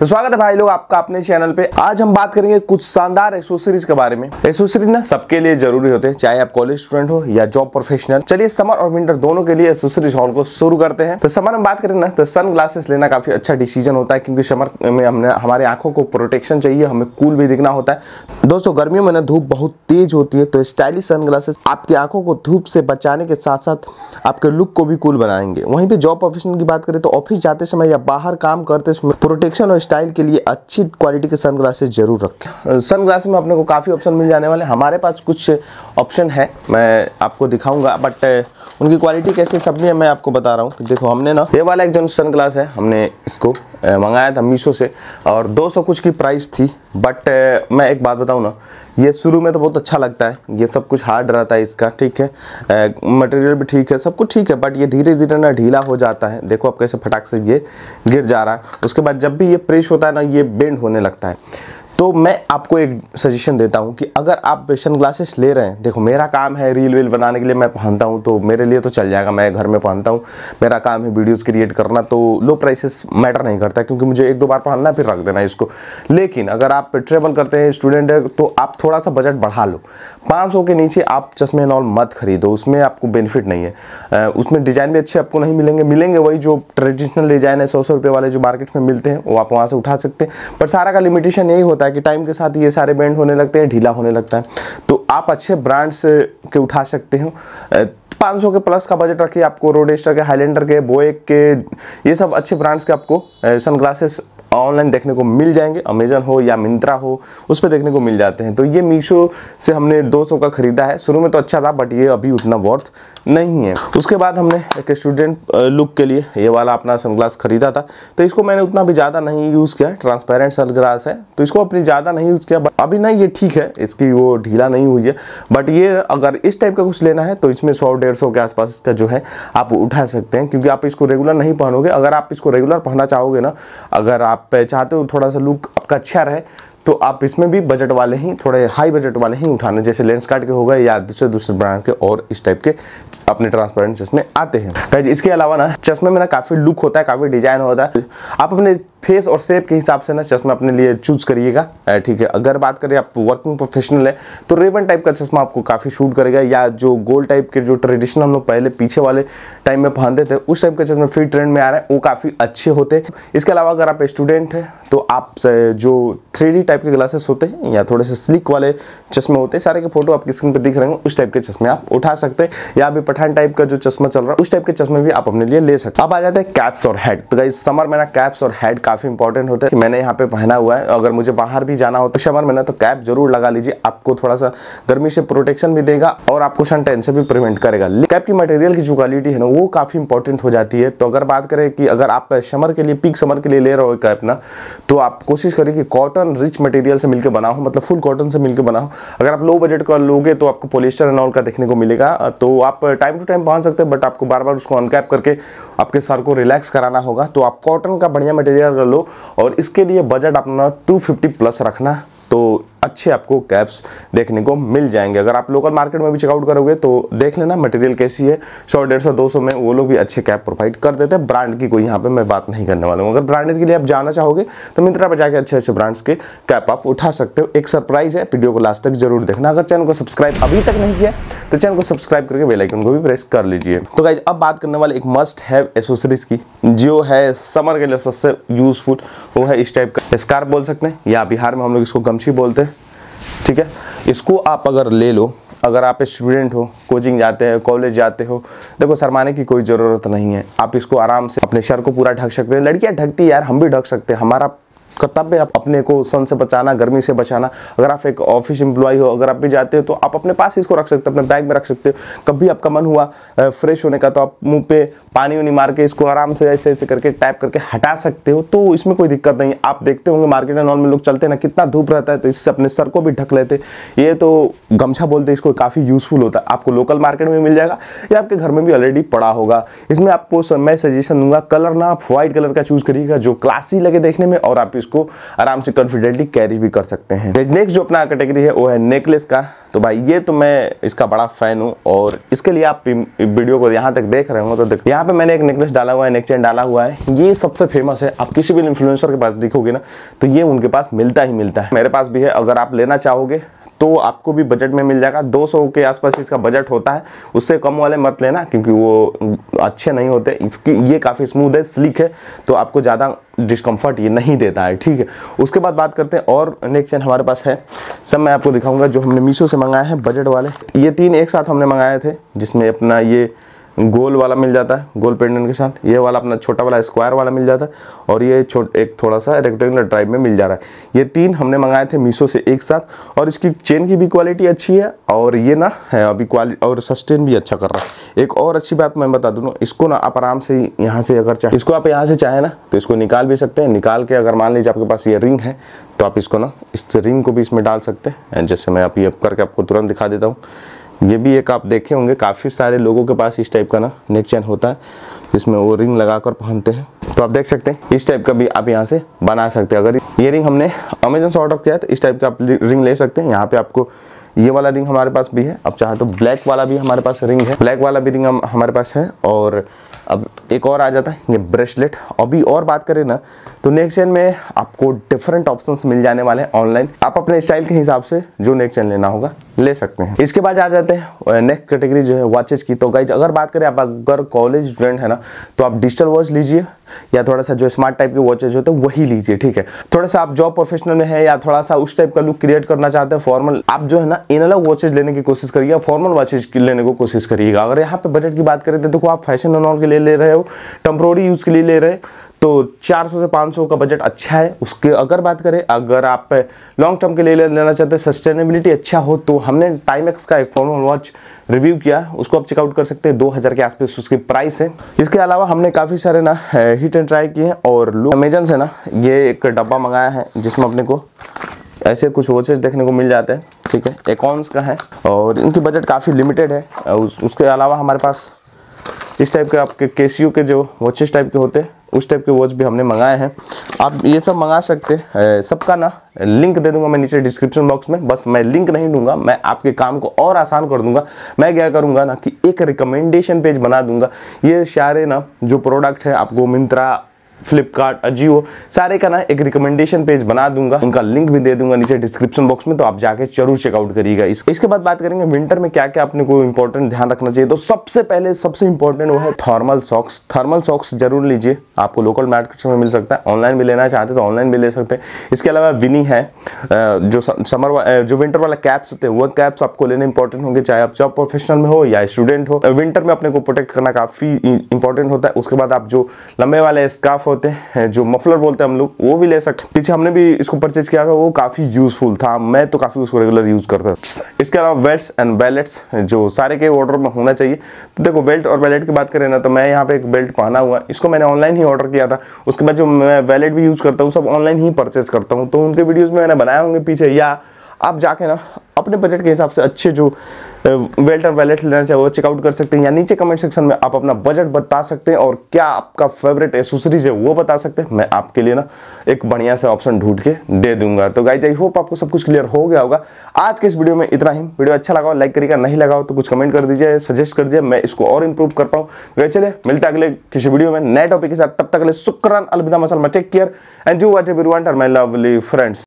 तो स्वागत है भाई लोग आपका अपने चैनल पे आज हम बात करेंगे कुछ शानदार एसोसरीज के बारे में एसोसरीज ना सबके लिए जरूरी होते हैं चाहे आप कॉलेज स्टूडेंट हो या जॉब प्रोफेशनल चलिए समर और विंटर दोनों के लिए एसोसरीज हॉल को शुरू करते हैं तो समर में बात करें ना तो सन ग्लासेस लेना काफी अच्छा डिसीजन होता है क्योंकि समर में हमने हमारे आंखों को प्रोटेक्शन चाहिए हमें कूल भी दिखना होता है दोस्तों गर्मियों में ना धूप बहुत तेज होती है तो स्टाइलिश सन ग्लासेस आपकी आंखों को धूप से बचाने के साथ साथ आपके लुक को भी कूल बनाएंगे वहीं पर जॉब प्रोफेशनल की बात करें तो ऑफिस जाते समय या बाहर काम करते समय प्रोटेक्शन और स्टाइल के लिए अच्छी क्वालिटी के सनग्लासेस जरूर रखें सन में अपने को काफ़ी ऑप्शन मिल जाने वाले हमारे पास कुछ ऑप्शन है मैं आपको दिखाऊंगा बट उनकी क्वालिटी कैसे सब है मैं आपको बता रहा हूँ देखो हमने ना ये वाला एक जो सन है हमने इसको मंगाया था मीशो से और दो कुछ की प्राइस थी बट मैं एक बात बताऊँ ना ये शुरू में तो बहुत अच्छा लगता है ये सब कुछ हार्ड रहता है इसका ठीक है मटेरियल भी ठीक है सब कुछ ठीक है बट ये धीरे धीरे ना ढीला हो जाता है देखो आप कैसे फटाक से ये गिर जा रहा है उसके बाद जब भी ये प्रेस होता है ना ये बेंड होने लगता है तो मैं आपको एक सजेशन देता हूँ कि अगर आप सन ग्लासेस ले रहे हैं देखो मेरा काम है रील वील बनाने के लिए मैं पहनता हूँ तो मेरे लिए तो चल जाएगा मैं घर में पहनता हूँ मेरा काम है वीडियोस क्रिएट करना तो लो प्राइसेस मैटर नहीं करता क्योंकि मुझे एक दो बार पहनना फिर रख देना इसको लेकिन अगर आप ट्रेवल करते हैं स्टूडेंट है तो आप थोड़ा सा बजट बढ़ा लो पाँच के नीचे आप चश्मे नॉल मत खरीदो उसमें आपको बेनिफिट नहीं है उसमें डिज़ाइन भी अच्छे आपको नहीं मिलेंगे मिलेंगे वही जो ट्रेडिशनल डिज़ाइन है सौ सौ रुपये वाले जो मार्केट में मिलते हैं वो आप वहाँ से उठा सकते हैं पर सारा का लिमिटेशन यही होता है है कि टाइम के साथ ये सारे बैंड होने लगते हैं ढीला होने लगता है तो आप अच्छे ब्रांड्स के उठा सकते हो 500 के प्लस का बजट रखिए आपको रोडेस्टर के हाईलैंडर के बोएक के ये सब अच्छे ब्रांड्स के आपको सन ऑनलाइन देखने को मिल जाएंगे अमेजन हो या मिंत्रा हो उस पर देखने को मिल जाते हैं तो ये मीशो से हमने 200 का ख़रीदा है शुरू में तो अच्छा था बट ये अभी उतना वर्थ नहीं है उसके बाद हमने एक स्टूडेंट लुक के लिए ये वाला अपना सनग्लास ख़रीदा था तो इसको मैंने उतना भी ज़्यादा नहीं यूज़ किया ट्रांसपेरेंट सनग्लास है तो इसको अपनी ज़्यादा नहीं यूज़ किया अभी ना ये ठीक है इसकी वो ढीला नहीं हुई है बट ये अगर इस टाइप का कुछ लेना है तो इसमें सौ डेढ़ सौ के आसपास इसका जो है आप उठा सकते हैं क्योंकि आप इसको रेगुलर नहीं पहनोगे अगर आप इसको रेगुलर पहनना चाहोगे ना अगर आप आप चाहते हो थोड़ा सा लुक आपका अच्छा रहे तो आप इसमें भी बजट वाले ही थोड़े हाई बजट वाले ही उठाने जैसे लेंस कार्ड के हो गए या दूसरे दूसरे ब्रांड के और इस टाइप के अपने ट्रांसपेरेंट चश्मे आते हैं इसके अलावा ना चश्मे में ना काफ़ी लुक होता है काफ़ी डिजाइन होता है आप अपने फेस और शेप के हिसाब से ना चश्मा अपने लिए चूज करिएगा ठीक है अगर बात करें आप वर्किंग प्रोफेशनल है तो रेवन टाइप का चश्मा आपको काफ़ी शूट करेगा या जो गोल टाइप के जो ट्रेडिशनल हम लोग पहले पीछे वाले टाइम में पहनते थे उस टाइप के चश्मे फिर ट्रेंड में आ रहे हैं वो काफ़ी अच्छे होते हैं इसके अलावा अगर आप स्टूडेंट हैं तो आप जो थ्री टाइप के ग्लासेस होते हैं या थोड़े से स्लिक वाले चश्मे होते हैं सारे के फोटो आपकी स्क्रीन पर दिख रहे हैं उस टाइप के चश्मे आप उठा सकते हैं या अभी पठान टाइप का जो चश्मा चल रहा है उस टाइप के चश्मे भी आप अपने लिए ले सकते हैं अब आ जाते हैं कैप्स और हेड तो गाइज समर में ना कैप्स और हेड काफ़ी काफ़ी इंपॉर्टेंट होता है कि मैंने यहाँ पे पहना हुआ है अगर मुझे बाहर भी जाना हो तो शमर में ना तो कैप जरूर लगा लीजिए आपको थोड़ा सा गर्मी से प्रोटेक्शन भी देगा और आपको टेन से भी प्रिवेंट करेगा कैप की मटेरियल की जो क्वालिटी है ना वो काफ़ी इंपॉर्टेंट हो जाती है तो अगर बात करें कि अगर आप शमर के लिए पीक समर के लिए ले रहे हो कैप ना तो आप कोशिश करें कि कॉटन रिच मटेरियल से मिलकर बनाओ मतलब फुल कॉटन से मिलकर बनाओ अगर आप लो बजट का लोगे तो आपको पोलिस्टर एनऑल का देखने को मिलेगा तो आप टाइम टू टाइम पहन सकते हैं बट आपको बार बार उसको अनकैप करके आपके सर को रिलैक्स कराना होगा तो आप कॉटन का बढ़िया मटेरियल कर लो और इसके लिए बजट अपना 250 प्लस रखना तो अच्छे आपको कैप्स देखने को मिल जाएंगे अगर आप लोकल मार्केट में भी चेकआउट करोगे तो देख लेना मटेरियल कैसी है सौ डेढ़ सौ दो सौ में वो लोग भी अच्छे कैप प्रोवाइड कर देते हैं ब्रांड की कोई यहाँ पर मैं बात नहीं करने वाला हूँ अगर ब्रांडेड के लिए आप जाना चाहोगे तो मिंत्रा पर जाकर अच्छे अच्छे ब्रांड्स के कैप आप उठा सकते हो एक सरप्राइज है वीडियो को लास्ट तक जरूर देखना अगर चैनल को सब्सक्राइब अभी तक नहीं किया तो चैनल को सब्सक्राइब करके बेलाइकन को भी प्रेस कर लीजिए तो गाइज अब बात करने वाले एक मस्ट हैव एसेसरीज की जो है समर के लिए सबसे यूजफुल वो है इस टाइप का स्कार्फ बोल सकते हैं या बिहार में हम लोग इसको गमछी बोलते हैं ठीक है इसको आप अगर ले लो अगर आप स्टूडेंट हो कोचिंग जाते हो कॉलेज जाते हो देखो शरमाने की कोई ज़रूरत नहीं है आप इसको आराम से अपने शर को पूरा ढक सकते हैं लड़कियाँ ढकती यार हम भी ढक सकते हैं हमारा कर्तव्य है अपने को सन से बचाना गर्मी से बचाना अगर आप एक ऑफिस एम्प्लॉय हो अगर आप भी जाते हो तो आप अपने पास इसको रख सकते हो अपने बैग में रख सकते हो कभी आपका मन हुआ फ्रेश होने का तो आप मुंह पे पानी उनी मार के इसको आराम से ऐसे ऐसे करके टाइप करके हटा सकते हो तो इसमें कोई दिक्कत नहीं आप देखते होंगे मार्केट में नॉर्मल लोग चलते ना कितना धूप रहता है तो इससे अपने सर को भी ढक लेते ये तो गमछा बोलते इसको काफ़ी यूजफुल होता है आपको लोकल मार्केट में मिल जाएगा या आपके घर में भी ऑलरेडी पड़ा होगा इसमें आपको मैं सजेशन दूंगा कलर ना आप व्हाइट कलर का चूज करिएगा जो क्लासी लगे देखने में और आप इसको आराम से कॉन्फिडेंटली कैरी भी कर सकते हैं नेक्स्ट जो अपना कैटेगरी है वो है नेकलेस का तो भाई ये तो मैं इसका बड़ा फैन हूँ और इसके लिए आप वीडियो को यहाँ तक देख रहे हो तो यहाँ पे मैंने एक नेकलेस डाला हुआ है नेकचेन डाला हुआ है ये सबसे फेमस है आप किसी भी इन्फ्लुएंसर के पास देखोगे ना तो ये उनके पास मिलता ही मिलता है मेरे पास भी है अगर आप लेना चाहोगे तो आपको भी बजट में मिल जाएगा 200 के आसपास इसका बजट होता है उससे कम वाले मत लेना क्योंकि वो अच्छे नहीं होते इसकी ये काफ़ी स्मूथ है स्लिक है तो आपको ज़्यादा डिस्कम्फर्ट ये नहीं देता है ठीक है उसके बाद बात करते हैं और नेक्स्ट चैन हमारे पास है सब मैं आपको दिखाऊँगा जो हमने मीशो से मंगाए हैं बजट वाले ये तीन एक साथ हमने मंगाए थे जिसमें अपना ये गोल वाला मिल जाता है गोल पेंडेंट के साथ ये वाला अपना छोटा वाला स्क्वायर वाला मिल जाता है और ये छोट एक थोड़ा सा रेक्टेंगुलर ड्राइव में मिल जा रहा है ये तीन हमने मंगाए थे मीशो से एक साथ और इसकी चेन की भी क्वालिटी अच्छी है और ये ना है अभी क्वालिटी और सस्टेन भी अच्छा कर रहा है एक और अच्छी बात मैं बता दूँ इसको ना आप आराम से यहाँ से अगर चाहे इसको आप यहाँ से चाहें ना तो इसको निकाल भी सकते हैं निकाल के अगर मान लीजिए आपके पास ये रिंग है तो आप इसको ना इस रिंग को भी इसमें डाल सकते हैं जैसे मैं आप ये करके आपको तुरंत दिखा देता हूँ ये भी एक आप देखे होंगे काफ़ी सारे लोगों के पास इस टाइप का ना नेक चैन होता है जिसमें वो रिंग लगा कर पहनते हैं तो आप देख सकते हैं इस टाइप का भी आप यहाँ से बना सकते हैं अगर ये रिंग हमने अमेजोन से ऑर्डर किया है तो इस टाइप का आप रिंग ले सकते हैं यहाँ पे आपको ये वाला रिंग हमारे पास भी है अब चाहे तो ब्लैक वाला भी हमारे पास रिंग है ब्लैक वाला भी रिंग हम हमारे पास है और अब एक और आ जाता है ये ब्रेसलेट अभी और बात करें ना तो नेक चैन में आपको डिफरेंट ऑप्शंस मिल जाने वाले हैं ऑनलाइन आप अपने स्टाइल के हिसाब से जो नेक चैन लेना होगा ले सकते हैं इसके बाद आ जाते हैं नेक्स्ट कैटेगरी जो है वॉचेज की तो गाइज अगर बात करें आप अगर कॉलेज स्टूडेंट है ना तो आप डिजिटल वॉच लीजिए या थोड़ा सा जो स्मार्ट टाइप के वॉचेज होते हैं वही लीजिए ठीक है थोड़ा सा आप जॉब प्रोफेशनल में है या थोड़ा सा उस टाइप का लुक क्रिएट करना चाहते हैं फॉर्मल आप जो है ना इन अलग वॉचेज लेने की कोशिश करिए फॉर्मल वॉचेज लेने की कोशिश करिएगा अगर यहाँ पे बजट की बात करें तो देखो आप फैशन एनऑल के लिए ले रहे हो टेम्प्रोरी यूज के लिए ले रहे तो 400 से 500 का बजट अच्छा है उसके अगर बात करें अगर आप लॉन्ग टर्म के लिए लेना चाहते हैं सस्टेनेबिलिटी अच्छा हो तो हमने टाइम एक्स का एक फोन वॉच रिव्यू किया उसको आप चेकआउट कर सकते हैं 2000 के आसपास उसकी प्राइस है इसके अलावा हमने काफ़ी सारे ना हीट एंड ट्राई किए हैं और लू अमेजन से ना ये एक डब्बा मंगाया है जिसमें अपने को ऐसे कुछ वॉचेस देखने को मिल जाते हैं ठीक है एकॉन्स का है और इनकी बजट काफ़ी लिमिटेड है उसके अलावा हमारे पास इस टाइप के आपके केसीयू के जो वॉचेस टाइप के होते हैं उस टाइप के वॉच भी हमने मंगाए हैं आप ये सब मंगा सकते हैं सबका ना लिंक दे दूंगा मैं नीचे डिस्क्रिप्शन बॉक्स में बस मैं लिंक नहीं दूंगा मैं आपके काम को और आसान कर दूंगा मैं क्या करूंगा ना कि एक रिकमेंडेशन पेज बना दूंगा ये सारे ना जो प्रोडक्ट है आपको मिंत्रा फ्लिपकार्ट अजियो सारे का ना एक रिकमेंडेशन पेज बना दूंगा उनका लिंक भी दे दूंगा नीचे डिस्क्रिप्शन बॉक्स में तो आप जाके जरूर चेकआउट करिएगा इस, इसके बाद बात करेंगे विंटर में क्या क्या अपने को इंपॉर्टेंट ध्यान रखना चाहिए तो सबसे पहले सबसे इंपॉर्टेंट वो है थर्मल सॉक्स थर्मल सॉक्स जरूर लीजिए आपको लोकल मार्केट में मिल सकता है ऑनलाइन भी लेना चाहते तो ऑनलाइन भी ले सकते हैं इसके अलावा विनी है जो समर जो विंटर वाला कैप्स होते हैं वह कैप्स आपको लेने इंपॉर्टेंट होंगे चाहे आप जॉब प्रोफेशनल में हो या स्टूडेंट हो विंटर में अपने को प्रोटेक्ट करना काफी इंपॉर्टेंट होता है उसके बाद आप जो लंबे वाले स्काफ होते हैं जो मफलर बोलते हैं हम लोग वो भी ले सकते पीछे हमने भी इसको परचेज किया था वो काफ़ी यूजफुल था मैं तो काफ़ी उसको रेगुलर यूज़ करता था इसके अलावा वेल्ट एंड बैलेट्स जो सारे के ऑर्डर में होना चाहिए तो देखो बेल्ट और बैलेट की बात करें ना तो मैं यहाँ पे एक बेल्ट पहना हुआ इसको मैंने ऑनलाइन ही ऑर्डर किया था उसके बाद जो मैं वैलेट भी यूज़ करता हूँ सब ऑनलाइन ही परचेज करता हूँ तो उनके वीडियोज़ में मैंने बनाए होंगे पीछे या आप जाके ना अपने बजट के हिसाब से अच्छे जो वेल्टर वैलेट लेना चाहे वो चेकआउट कर सकते हैं या नीचे कमेंट सेक्शन में आप अपना बजट बता सकते हैं और क्या आपका फेवरेट एसोसरीज है वो बता सकते हैं मैं आपके लिए ना एक बढ़िया सा ऑप्शन ढूंढ के दे दूंगा तो गाइज आई होप आपको सब कुछ क्लियर हो गया होगा आज के इस वीडियो में इतना ही वीडियो अच्छा लगाओ लाइक करिएगा नहीं लगाओ तो कुछ कमेंट कर दीजिए सजेस्ट कर दिए मैं इसको और इंप्रूव कर पाऊँ गए चले मिलते अगले किसी वीडियो में नए टॉपिक के साथ तब तक अगले शुक्रान अलविदा मसल take care and you what every one are my lovely friends